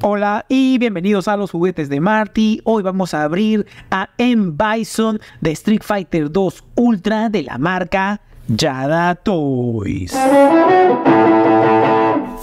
Hola y bienvenidos a los juguetes de Marty. Hoy vamos a abrir a M. Bison de Street Fighter 2 Ultra de la marca Yada Toys.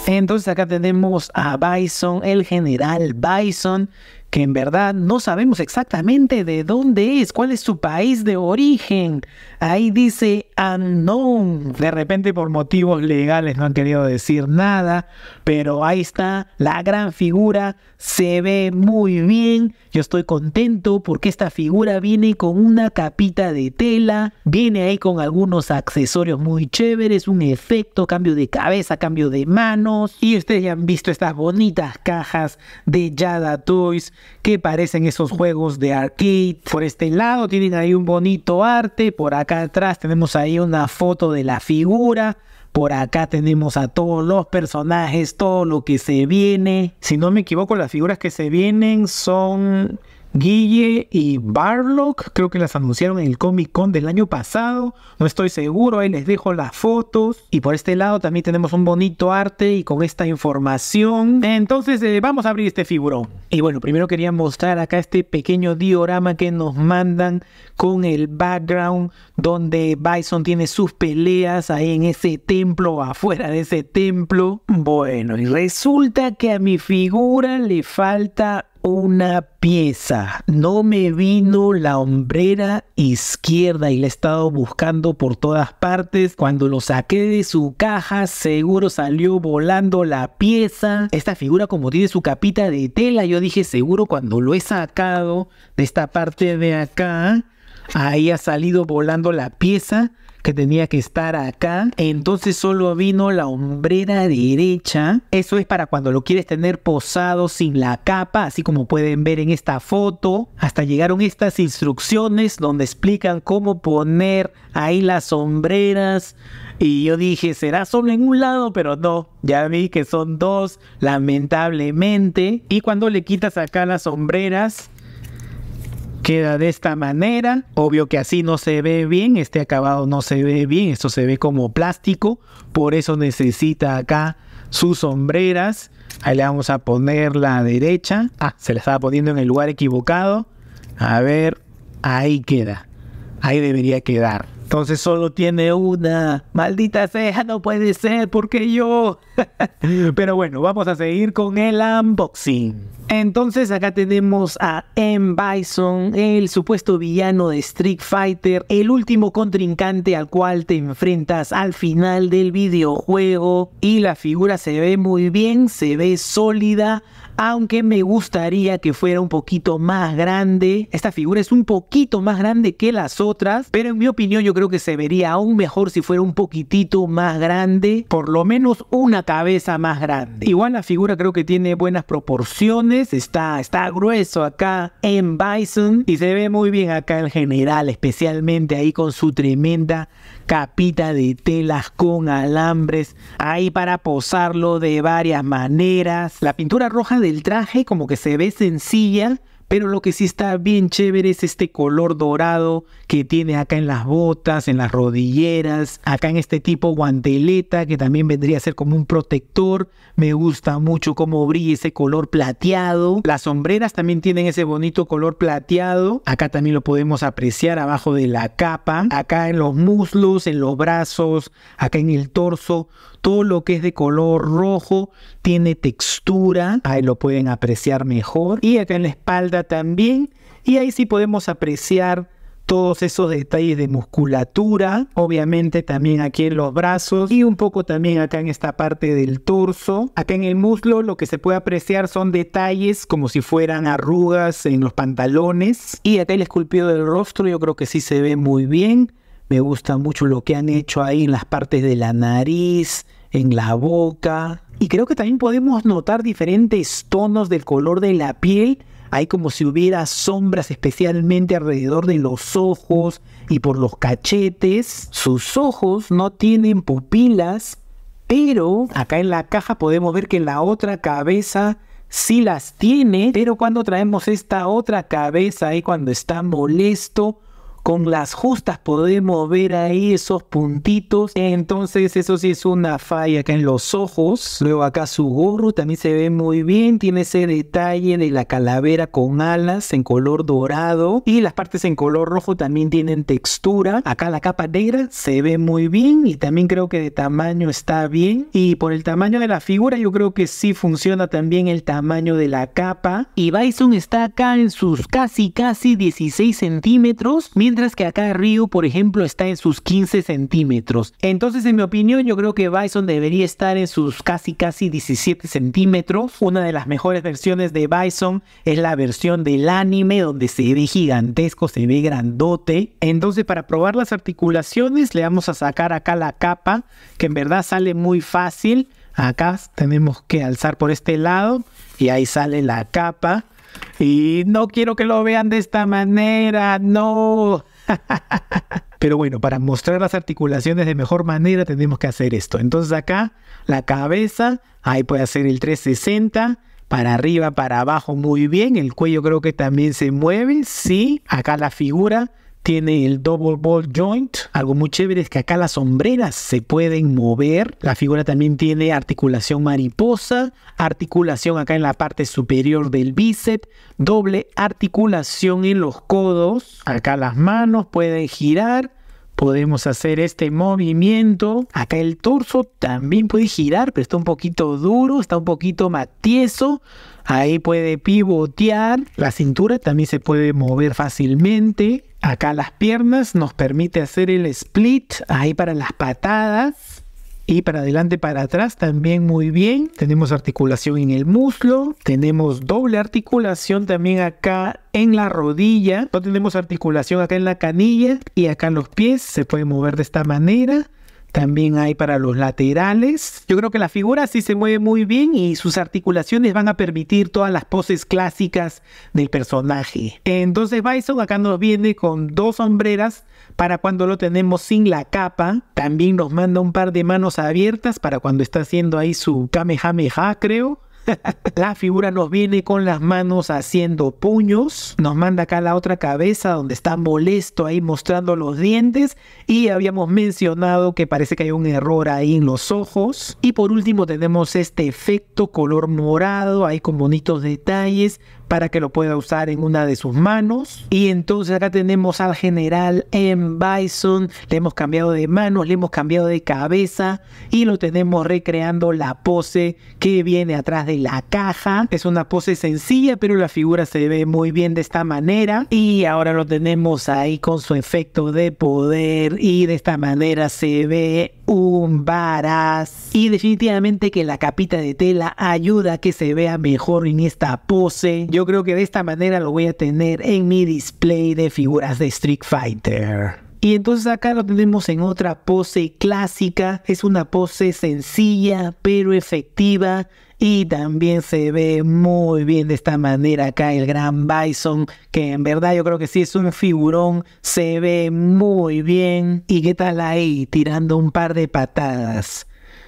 Entonces acá tenemos a Bison, el general Bison, que en verdad no sabemos exactamente de dónde es, cuál es su país de origen. Ahí dice unknown. De repente por motivos legales no han querido decir nada, pero ahí está la gran figura, se ve muy bien. Yo estoy contento porque esta figura viene con una capita de tela, viene ahí con algunos accesorios muy chéveres, un efecto, cambio de cabeza, cambio de manos. Y ustedes ya han visto estas bonitas cajas de Yada Toys que parecen esos juegos de arcade. Por este lado tienen ahí un bonito arte, por acá atrás tenemos ahí una foto de la figura. Por acá tenemos a todos los personajes, todo lo que se viene. Si no me equivoco, las figuras que se vienen son Guille y Barlock, creo que las anunciaron en el Comic Con del año pasado, no estoy seguro, ahí les dejo las fotos. Y por este lado también tenemos un bonito arte y con esta información. Entonces eh, vamos a abrir este figurón. Y bueno, primero quería mostrar acá este pequeño diorama que nos mandan con el background donde Bison tiene sus peleas ahí en ese templo, afuera de ese templo. Bueno, y resulta que a mi figura le falta una pieza. No me vino la hombrera izquierda y la he estado buscando por todas partes. Cuando lo saqué de su caja, seguro salió volando la pieza. Esta figura como tiene su capita de tela, yo dije seguro cuando lo he sacado de esta parte de acá, ahí ha salido volando la pieza que tenía que estar acá. Entonces solo vino la hombrera derecha. Eso es para cuando lo quieres tener posado sin la capa, así como pueden ver en esta foto. Hasta llegaron estas instrucciones donde explican cómo poner ahí las sombreras. Y yo dije, será solo en un lado, pero no. Ya vi que son dos, lamentablemente. Y cuando le quitas acá las sombreras, queda de esta manera. Obvio que así no se ve bien, este acabado no se ve bien, esto se ve como plástico, por eso necesita acá sus sombreras. Ahí le vamos a poner la derecha. Ah, se la estaba poniendo en el lugar equivocado. A ver, ahí queda. Ahí debería quedar. Entonces solo tiene una. Maldita ceja no puede ser, porque yo. Pero bueno, vamos a seguir con el unboxing. Entonces acá tenemos a M. Bison, el supuesto villano de Street Fighter, el último contrincante al cual te enfrentas al final del videojuego. Y la figura se ve muy bien, se ve sólida aunque me gustaría que fuera un poquito más grande. Esta figura es un poquito más grande que las otras, pero en mi opinión yo creo que se vería aún mejor si fuera un poquitito más grande, por lo menos una cabeza más grande. Igual la figura creo que tiene buenas proporciones, está, está grueso acá en Bison y se ve muy bien acá en general, especialmente ahí con su tremenda capita de telas con alambres, ahí para posarlo de varias maneras. La pintura roja el traje como que se ve sencilla, pero lo que sí está bien chévere es este color dorado que tiene acá en las botas, en las rodilleras, acá en este tipo guanteleta que también vendría a ser como un protector. Me gusta mucho cómo brilla ese color plateado. Las sombreras también tienen ese bonito color plateado. Acá también lo podemos apreciar abajo de la capa, acá en los muslos, en los brazos, acá en el torso todo lo que es de color rojo tiene textura, ahí lo pueden apreciar mejor. Y acá en la espalda también, y ahí sí podemos apreciar todos esos detalles de musculatura, obviamente también aquí en los brazos y un poco también acá en esta parte del torso. Acá en el muslo lo que se puede apreciar son detalles como si fueran arrugas en los pantalones y acá el esculpido del rostro yo creo que sí se ve muy bien. Me gusta mucho lo que han hecho ahí en las partes de la nariz, en la boca. Y creo que también podemos notar diferentes tonos del color de la piel. Hay como si hubiera sombras especialmente alrededor de los ojos y por los cachetes. Sus ojos no tienen pupilas, pero acá en la caja podemos ver que la otra cabeza sí las tiene, pero cuando traemos esta otra cabeza ahí cuando está molesto con las justas podemos ver ahí esos puntitos. Entonces eso sí es una falla acá en los ojos. Luego acá su gorro también se ve muy bien. Tiene ese detalle de la calavera con alas en color dorado. Y las partes en color rojo también tienen textura. Acá la capa negra se ve muy bien. Y también creo que de tamaño está bien. Y por el tamaño de la figura yo creo que sí funciona también el tamaño de la capa. Y Bison está acá en sus casi casi 16 centímetros mientras que acá Ryu, por ejemplo, está en sus 15 centímetros. Entonces, en mi opinión, yo creo que Bison debería estar en sus casi casi 17 centímetros. Una de las mejores versiones de Bison es la versión del anime donde se ve gigantesco, se ve grandote. Entonces, para probar las articulaciones, le vamos a sacar acá la capa, que en verdad sale muy fácil. Acá tenemos que alzar por este lado y ahí sale la capa y no quiero que lo vean de esta manera, no. Pero bueno, para mostrar las articulaciones de mejor manera tenemos que hacer esto. Entonces acá la cabeza, ahí puede hacer el 360, para arriba, para abajo, muy bien. El cuello creo que también se mueve, sí. Acá la figura tiene el double ball joint. Algo muy chévere es que acá las sombreras se pueden mover. La figura también tiene articulación mariposa, articulación acá en la parte superior del bíceps, doble articulación en los codos. Acá las manos pueden girar. Podemos hacer este movimiento. Acá el torso también puede girar, pero está un poquito duro, está un poquito más tieso... Ahí puede pivotear. La cintura también se puede mover fácilmente. Acá las piernas nos permite hacer el split, ahí para las patadas y para adelante, para atrás también muy bien. Tenemos articulación en el muslo, tenemos doble articulación también acá en la rodilla, no tenemos articulación acá en la canilla y acá en los pies, se puede mover de esta manera. También hay para los laterales. Yo creo que la figura sí se mueve muy bien y sus articulaciones van a permitir todas las poses clásicas del personaje. Entonces Bison acá nos viene con dos sombreras para cuando lo tenemos sin la capa. También nos manda un par de manos abiertas para cuando está haciendo ahí su Kamehameha, creo. la figura nos viene con las manos haciendo puños, nos manda acá la otra cabeza donde está molesto ahí mostrando los dientes y habíamos mencionado que parece que hay un error ahí en los ojos y por último tenemos este efecto color morado ahí con bonitos detalles para que lo pueda usar en una de sus manos. Y entonces acá tenemos al general en Bison, le hemos cambiado de manos, le hemos cambiado de cabeza y lo tenemos recreando la pose que viene atrás de la caja. Es una pose sencilla, pero la figura se ve muy bien de esta manera. Y ahora lo tenemos ahí con su efecto de poder y de esta manera se ve un Varaz... Y definitivamente que la capita de tela ayuda a que se vea mejor en esta pose. Yo creo que de esta manera lo voy a tener en mi display de figuras de Street Fighter. Y entonces acá lo tenemos en otra pose clásica. Es una pose sencilla pero efectiva. Y también se ve muy bien de esta manera acá el gran Bison, que en verdad yo creo que sí es un figurón, se ve muy bien. ¿Y qué tal ahí? Tirando un par de patadas.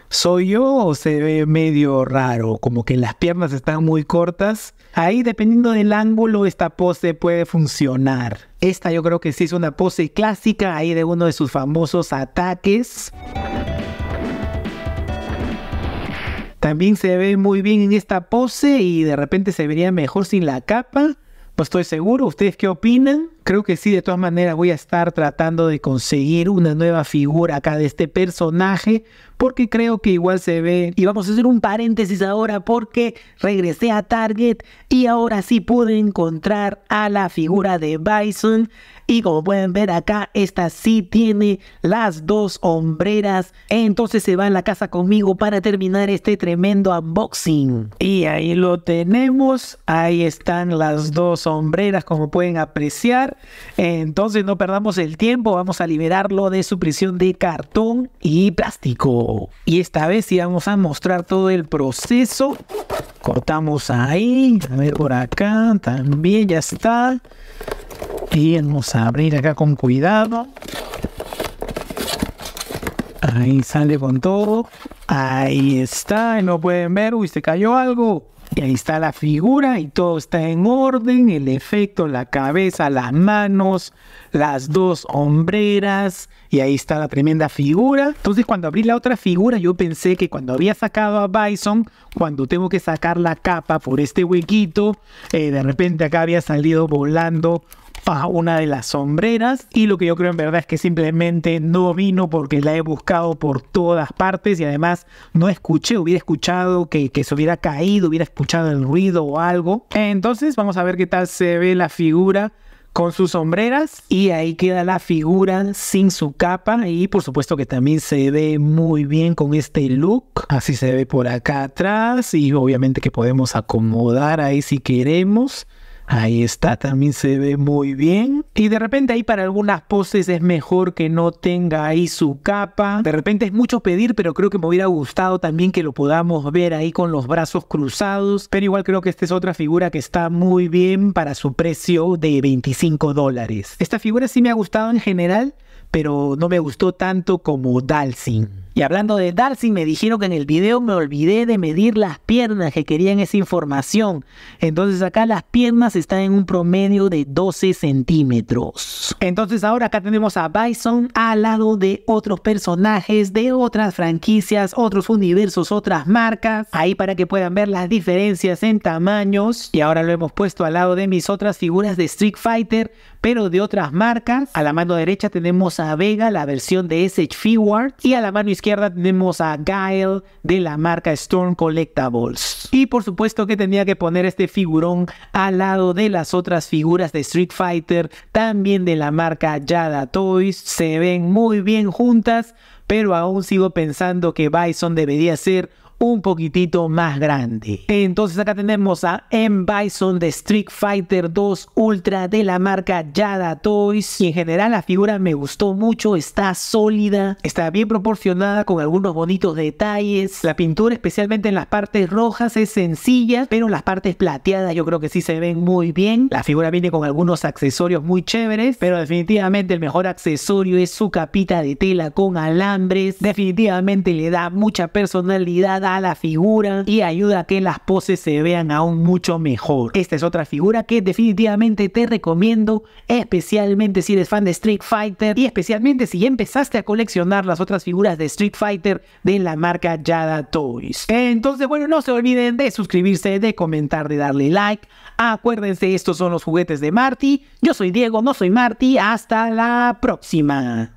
¿Soy yo o se ve medio raro? Como que las piernas están muy cortas. Ahí, dependiendo del ángulo, esta pose puede funcionar. Esta yo creo que sí es una pose clásica ahí de uno de sus famosos ataques. También se ve muy bien en esta pose y de repente se vería mejor sin la capa. pues estoy seguro. ¿Ustedes qué opinan? Creo que sí, de todas maneras voy a estar tratando de conseguir una nueva figura acá de este personaje, porque creo que igual se ve. Y vamos a hacer un paréntesis ahora porque regresé a Target y ahora sí pude encontrar a la figura de Bison. Y como pueden ver acá, esta sí tiene las dos hombreras. Entonces se va a la casa conmigo para terminar este tremendo unboxing. Y ahí lo tenemos. Ahí están las dos hombreras como pueden apreciar. Entonces no perdamos el tiempo, vamos a liberarlo de su prisión de cartón y plástico. Y esta vez sí vamos a mostrar todo el proceso. Cortamos ahí, a ver por acá, también ya está. Y vamos a abrir acá con cuidado. Ahí sale con todo. Ahí está, no pueden ver. Uy, se cayó algo. Y ahí está la figura y todo está en orden, el efecto, la cabeza, las manos, las dos hombreras y ahí está la tremenda figura. Entonces cuando abrí la otra figura yo pensé que cuando había sacado a Bison, cuando tengo que sacar la capa por este huequito, eh, de repente acá había salido volando ...a una de las sombreras y lo que yo creo en verdad es que simplemente no vino porque la he buscado por todas partes y además no escuché, hubiera escuchado que, que se hubiera caído, hubiera escuchado el ruido o algo. Entonces vamos a ver qué tal se ve la figura con sus sombreras y ahí queda la figura sin su capa y por supuesto que también se ve muy bien con este look así se ve por acá atrás y obviamente que podemos acomodar ahí si queremos Ahí está, también se ve muy bien. Y de repente ahí para algunas poses es mejor que no tenga ahí su capa. De repente es mucho pedir, pero creo que me hubiera gustado también que lo podamos ver ahí con los brazos cruzados. Pero igual creo que esta es otra figura que está muy bien para su precio de 25 dólares. Esta figura sí me ha gustado en general, pero no me gustó tanto como Dalsin. Y hablando de Darcy, me dijeron que en el video me olvidé de medir las piernas, que querían esa información. Entonces acá las piernas están en un promedio de 12 centímetros. Entonces ahora acá tenemos a Bison al lado de otros personajes, de otras franquicias, otros universos, otras marcas. Ahí para que puedan ver las diferencias en tamaños. Y ahora lo hemos puesto al lado de mis otras figuras de Street Fighter, pero de otras marcas. A la mano derecha tenemos a Vega, la versión de SH Figuard. Y a la mano izquierda izquierda tenemos a Guile de la marca Storm Collectables. Y por supuesto que tenía que poner este figurón al lado de las otras figuras de Street Fighter, también de la marca Yada Toys. Se ven muy bien juntas, pero aún sigo pensando que Bison debería ser un poquitito más grande. Entonces acá tenemos a M. Bison de Street Fighter 2 Ultra de la marca Yada Toys. Y en general la figura me gustó mucho, está sólida, está bien proporcionada con algunos bonitos detalles. La pintura especialmente en las partes rojas es sencilla, pero en las partes plateadas yo creo que sí se ven muy bien. La figura viene con algunos accesorios muy chéveres, pero definitivamente el mejor accesorio es su capita de tela con alambres. Definitivamente le da mucha personalidad a la figura y ayuda a que las poses se vean aún mucho mejor. Esta es otra figura que definitivamente te recomiendo, especialmente si eres fan de Street Fighter y especialmente si empezaste a coleccionar las otras figuras de Street Fighter de la marca Yada Toys. Entonces, bueno, no se olviden de suscribirse, de comentar, de darle like. Acuérdense, estos son los juguetes de Marty. Yo soy Diego, no soy Marty. Hasta la próxima.